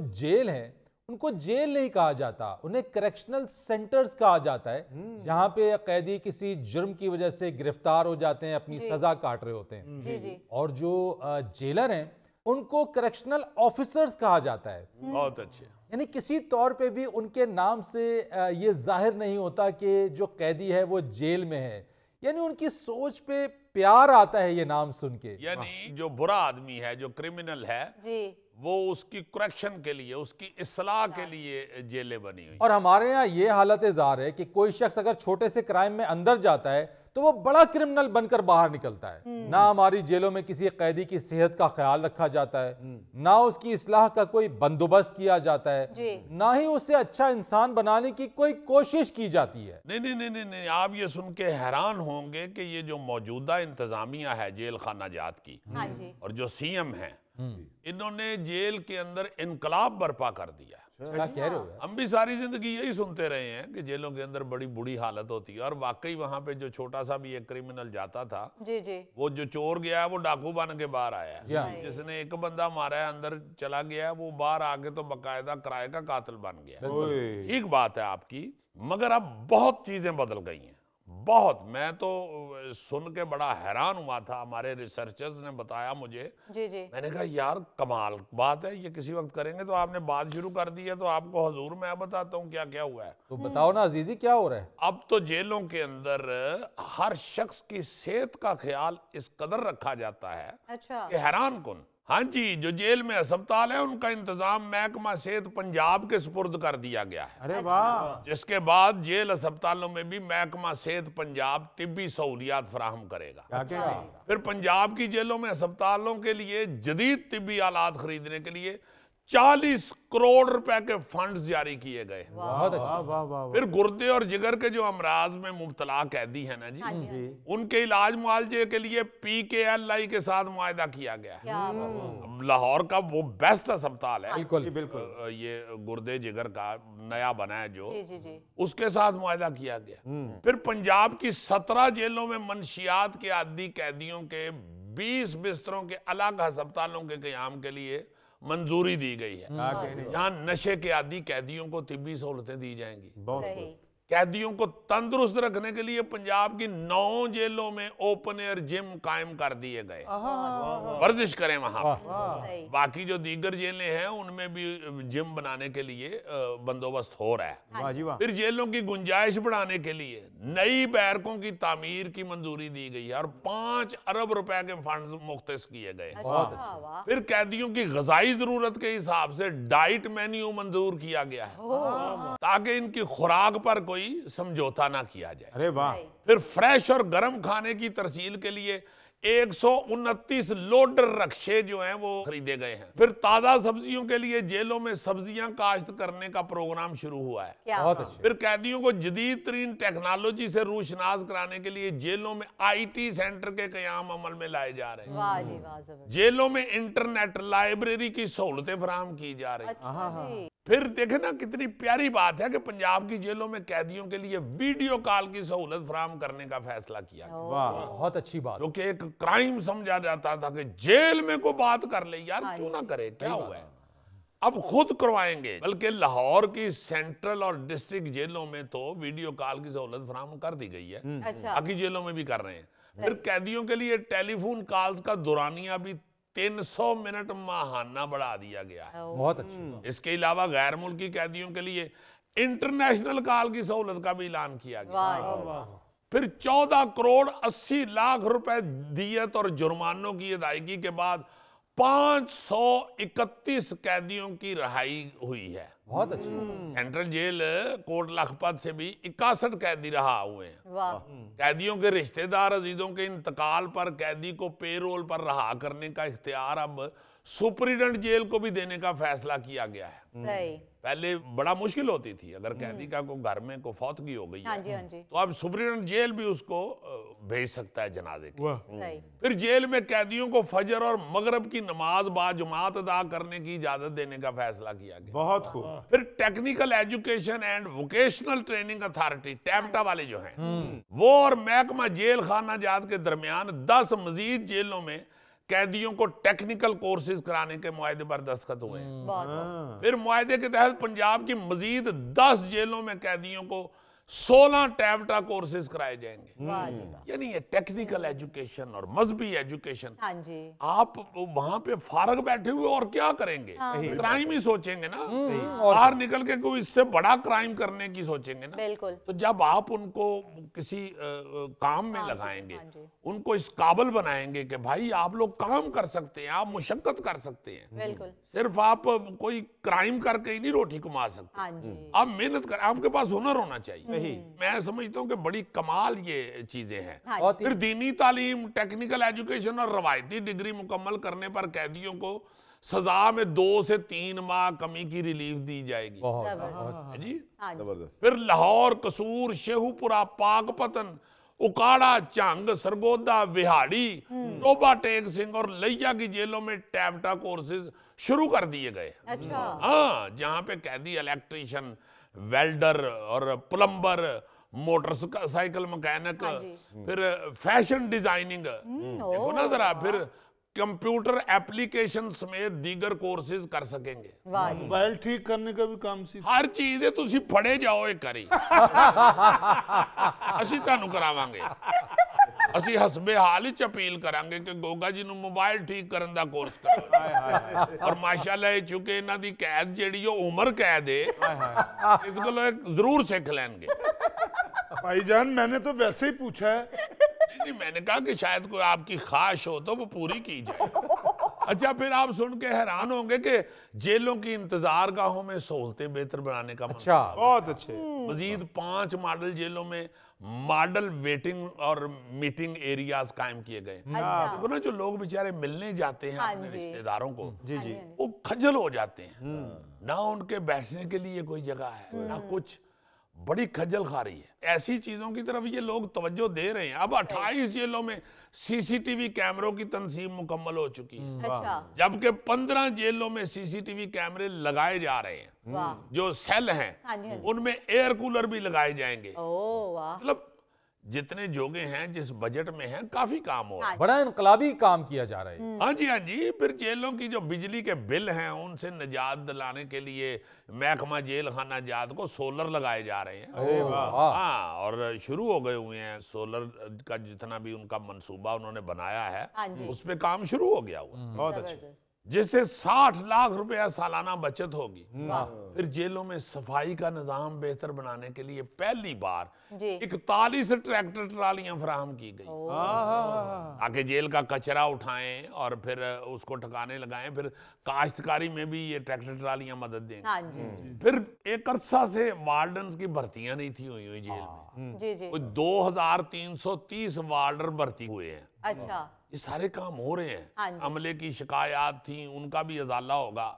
Jail हैं उनको jail नहीं कहा जाता उन्हें करेक्शनल सेंटर्स कहा जाता है हम्म। जहां पे कैदी किसी जुर्म की वजह से गिरफ्तार हो जाते हैं अपनी सजा काट रहे होते हैं हम्म। जी, जी। और जो जेलर हैं उनको करेक्शनल ऑफिसर्स कहा जाता है हम्म। बहुत अच्छे यानी किसी तौर पे भी उनके नाम से ये जाहिर नहीं होता कि जो कैदी है वो जेल में है यानी उनकी सोच पे प्यार आता है ये नाम सुन के यानी जो बुरा आदमी है जो क्रिमिनल है जी वो उसकी करेक्शन के लिए उसकी असलाह के लिए जेलें बनी हुई और हमारे यहाँ ये हालत इजहार है कि कोई शख्स अगर छोटे से क्राइम में अंदर जाता है तो वो बड़ा क्रिमिनल बनकर बाहर निकलता है हम्म। ना हमारी जेलों में किसी कैदी की सेहत का ख्याल रखा जाता है हम्म। ना उसकी इसलाह का कोई बंदोबस्त किया जाता है ना ही उसे अच्छा इंसान बनाने की कोई कोशिश की जाती है नहीं नहीं नहीं नहीं, नहीं आप ये सुन के हैरान होंगे कि ये जो मौजूदा इंतजामिया है जेल खाना जात की हाँ और जो सीएम है हम्म। इन्होंने जेल के अंदर इनकलाब बर्पा कर दिया अच्छा। हम भी सारी जिंदगी यही सुनते रहे हैं कि जेलों के अंदर बड़ी बुरी हालत होती है और वाकई वहां पे जो छोटा सा भी एक क्रिमिनल जाता था जी जी वो जो चोर गया है वो डाकू बन के बाहर आया है जिसने एक बंदा मारा है अंदर चला गया है वो बाहर आके तो बकायदा किराए का कातल बन गया ठीक बात है आपकी मगर अब बहुत चीजें बदल गई हैं बहुत मैं तो सुन के बड़ा हैरान हुआ था हमारे रिसर्चर्स ने बताया मुझे जी जी मैंने कहा यार कमाल बात है ये किसी वक्त करेंगे तो आपने बात शुरू कर दी है तो आपको हजूर मैं बताता हूँ क्या क्या हुआ है तो बताओ ना अजीजी क्या हो रहा है अब तो जेलों के अंदर हर शख्स की सेहत का ख्याल इस कदर रखा जाता है अच्छा कि हैरान कन हाँ जी जो जेल में अस्पताल है उनका इंतजाम महकमा सेहत पंजाब के सुपुर्द कर दिया गया है अरे अच्छा। वाह जिसके बाद जेल अस्पतालों में भी महकमा सेहत पंजाब तिब्बी सहूलियात फराहम करेगा क्या? फिर पंजाब की जेलों में अस्पतालों के लिए जदीद तिब्बी आलात खरीदने के लिए चालीस करोड़ रुपए के फंड्स जारी किए गए बहुत अच्छा फिर गुर्दे और जिगर के जो अमराज में मुबतला कैदी है ना जी, हाँ, हाँ जी उनके इलाज मुआवजे के लिए पी के एल आई के साथ मुआदा किया गया है लाहौर का वो बेस्ट अस्पताल है बिल्कुल बिल्कुल ये गुर्दे जिगर का नया बना है जो जी, जी, जी। उसके साथ मुआदा किया गया हम्म। फिर पंजाब की सत्रह जेलों में मनशियात के आदि कैदियों के बीस बिस्तरों के अलग अस्पतालों के क्याम के लिए मंजूरी दी गई हाँ, है जहाँ नशे के आदि कैदियों को तिब्बी सहूलतें दी जाएंगी बहुत कैदियों को तंदुरुस्त रखने के लिए पंजाब की नौ जेलों में ओपन एयर जिम कायम कर दिए गए वर्जिश करें वहां बाकी जो दीगर जेलें हैं उनमें भी जिम बनाने के लिए बंदोबस्त हो रहा है हाँ फिर जेलों की गुंजाइश बढ़ाने के लिए नई बैरकों की तामीर की मंजूरी दी गई है और पांच अरब रुपए के फंड मुख्त किए गए अच्छा, फिर कैदियों की गजाई जरूरत के हिसाब से डाइट मेन्यू मंजूर किया गया है ताकि इनकी खुराक पर कोई कोई समझौता ना किया जाए अरे वाह फिर फ्रेश और गर्म खाने की तरसील के लिए एक सौ उनतीस लोडर रक्षे जो हैं वो खरीदे गए हैं फिर ताज़ा सब्जियों के लिए जेलों में सब्जियां काश्त करने का प्रोग्राम शुरू हुआ है बहुत अच्छा। फिर कैदियों को जदीद तरीन टेक्नोलॉजी से रूशनाज कराने के लिए जेलों में आईटी सेंटर के क्याम अमल में लाए जा रहे हैं जेलों में इंटरनेट लाइब्रेरी की सहूलतें फराहम की जा रही है अच्छा हाँ, हाँ। फिर देखे ना कितनी प्यारी बात है कि पंजाब की जेलों में कैदियों के लिए वीडियो कॉल की सहूलत फ्राहम करने का फैसला किया वाह बहुत अच्छी बात क्योंकि एक क्राइम समझा जाता था कि जेल में को बात कर ले यार हाँ क्यों ना करे क्या हुआ है अब खुद करवाएंगे बल्कि लाहौर की सेंट्रल और डिस्ट्रिक्ट जेलों में तो वीडियो कॉल की सहूलत फ्राहम कर दी गई है हम्म। अच्छा। बाकी जेलों में भी कर रहे हैं फिर कैदियों के लिए टेलीफोन कॉल्स का दुरानिया भी 300 मिनट माहाना बढ़ा दिया गया है बहुत अच्छा इसके अलावा गैर मुल्की कैदियों के लिए इंटरनेशनल काल की सहूलत का भी ऐलान किया गया फिर 14 करोड़ 80 लाख रुपए दियत और जुर्मानों की अदायगी के बाद 531 कैदियों की रहाई हुई है बहुत अच्छी हम्म। सेंट्रल जेल कोट लखपत से भी इक्यासठ कैदी रहा हुए हैं हम्म। कैदियों के रिश्तेदार अजीजों के इंतकाल पर कैदी को पेरोल पर रहा करने का इख्तियार अब सुप्रीडेंट जेल को भी देने का फैसला किया गया है पहले बड़ा मुश्किल होती थी अगर हम्म। कैदी का को घर में को की हो गई हाँ जी, हाँ जी। तो अब सुप्रीम जेल भी उसको भेज सकता है जनाजे के हम्म। फिर जेल में कैदियों को फजर और मगरब की नमाज बाजुमात अदा करने की इजाजत देने का फैसला किया गया बहुत खूब हाँ। फिर technical education and vocational training authority टैमटा हाँ वाले जो है हम्म। वो और महकमा जेल खाना जात के दरमियान दस मजीद जेलों में कैदियों को टेक्निकल कोर्सेज कराने के मुआदे पर दस्तखत हुए हम्म। हाँ। फिर मुआदे के तहत पंजाब की मजीद दस जेलों में कैदियों को सोलह टैबटा कोर्सेज कराए जाएंगे यानी ये टेक्निकल एजुकेशन और मजहबी एजुकेशन हाँ जी आप वहाँ पे फारग बैठे हुए और क्या करेंगे हाँ। क्राइम ही सोचेंगे ना हम्म। बाहर निकल के कोई इससे बड़ा क्राइम करने की सोचेंगे ना बिल्कुल तो जब आप उनको किसी आ, काम में हाँ, लगाएंगे हाँ उनको इस काबल बनाएंगे कि भाई आप लोग काम कर सकते हैं आप मुशक्कत कर सकते हैं बिल्कुल सिर्फ आप कोई क्राइम करके ही नहीं रोटी कमा सकते हाँ आप मेहनत कर आपके पास हुनर होना चाहिए नहीं हम्म। मैं समझता हूँ कि बड़ी कमाल ये चीजें हैं हाँ फिर दीनी तालीम टेक्निकल एजुकेशन और रवायती डिग्री मुकम्मल करने पर कैदियों को सजा में दो से तीन माह कमी की रिलीफ दी जाएगी बहुत, हाँ जी जबरदस्त फिर लाहौर कसूर शेहूपुरा पाकपतन उकाड़ा चंग सरगोदा विहाड़ी हम्म। टोबा टेक सिंह और लैया की जेलों में टैबटा कोर्सेज शुरू कर दिए गए अच्छा हाँ जहाँ पे कैदी इलेक्ट्रिशियन वेल्डर और प्लम्बर मोटरसाइकिल मैकेनिक फिर फैशन डिजाइनिंग हम्म, देखो ना जरा फिर कंप्यूटर एप्लीकेशन समेत दीगर कोर्सेज कर सकेंगे मोबाइल ठीक करने का भी काम सीख हर चीज है ਤੁਸੀਂ ਫੜੇ ਜਾਓ ਇਹ ਕਰੀ ਅਸੀਂ ਤੁਹਾਨੂੰ ਕਰਾਵਾਂਗੇ ਅਸੀਂ ਹਸਬੇ ਹਾਲ ਹੀ ਅਪੀਲ ਕਰਾਂਗੇ ਕਿ ਗੋਗਾ ਜੀ ਨੂੰ ਮੋਬਾਈਲ ਠੀਕ ਕਰਨ ਦਾ ਕੋਰਸ ਕਰੋ ਹਾਏ ਹਾਏ ਔਰ ਮਾਸ਼ਾਅੱਲਾ ਇਹ ਚੁਕੇ ਇਹਨਾਂ ਦੀ ਕੈਦ ਜਿਹੜੀ ਉਹ ਉਮਰ ਕੈਦ ਹੈ ਇਸ ਜ਼ਰੂਰ ਸਿੱਖ ਲੈਣਗੇ भाई जान मैंने तो वैसे ही पूछा है नहीं, मैंने कहा कि शायद कोई आपकी खाश हो तो वो पूरी की जाए अच्छा फिर आप सुन के हैरान होंगे कि जेलों की इंतजार गाहों में सहूलतें बेहतर बनाने का अच्छा बहुत अच्छे मजीद पांच मॉडल जेलों में मॉडल वेटिंग और मीटिंग एरियाज कायम किए गए अच्छा। तो ना जो लोग बेचारे मिलने जाते हैं हाँ अपने रिश्तेदारों को हाँ जी जी हाँ वो खजल हो जाते हैं हाँ। ना उनके बैठने के लिए कोई जगह है ना हम्म। कुछ बड़ी खजल खा रही है ऐसी चीज़ों की तरफ ये लोग तवज्जो दे रहे हैं अब 28 जेलों में सीसीटीवी कैमरों की तनसीम मुकम्मल हो चुकी है हम्म, अच्छा। जबकि 15 जेलों में सीसीटीवी कैमरे लगाए जा रहे हैं जो सेल हैं हाँ हाँ उनमें एयर कूलर भी लगाए जाएंगे मतलब जितने जोगे हैं जिस बजट में हैं काफी काम हो है हाँ बड़ा इनकलाबी काम किया जा रहा है हाँ जी हाँ जी फिर जेलों की जो बिजली के बिल हैं उनसे निजात दिलाने के लिए महकमा जेल खाना जात को सोलर लगाए जा रहे हैं हाँ और शुरू हो गए हुए हैं सोलर का जितना भी उनका मंसूबा उन्होंने बनाया है हाँ उस पर काम शुरू हो गया हुआ बहुत अच्छा जैसे 60 लाख रुपया सालाना बचत होगी फिर जेलों में सफाई का निजाम बेहतर बनाने के लिए पहली बार इकतालीस ट्रैक्टर ट्रालियां फराहम की गई ताकि जेल का कचरा उठाएं और फिर उसको ठकाने लगाएं फिर काश्तकारी में भी ये ट्रैक्टर ट्रालियां मदद हाँ जी। हम्म। फिर एक अरसा से वार्डन की भर्तियां नहीं थी हुई हुई जेल में हाँ। हम्म। दो हजार तीन सौ तीस वार्डर भर्ती हुए हैं अच्छा ये सारे काम हो रहे हैं हाँ अमले की शिकायत थी उनका भी अजाला होगा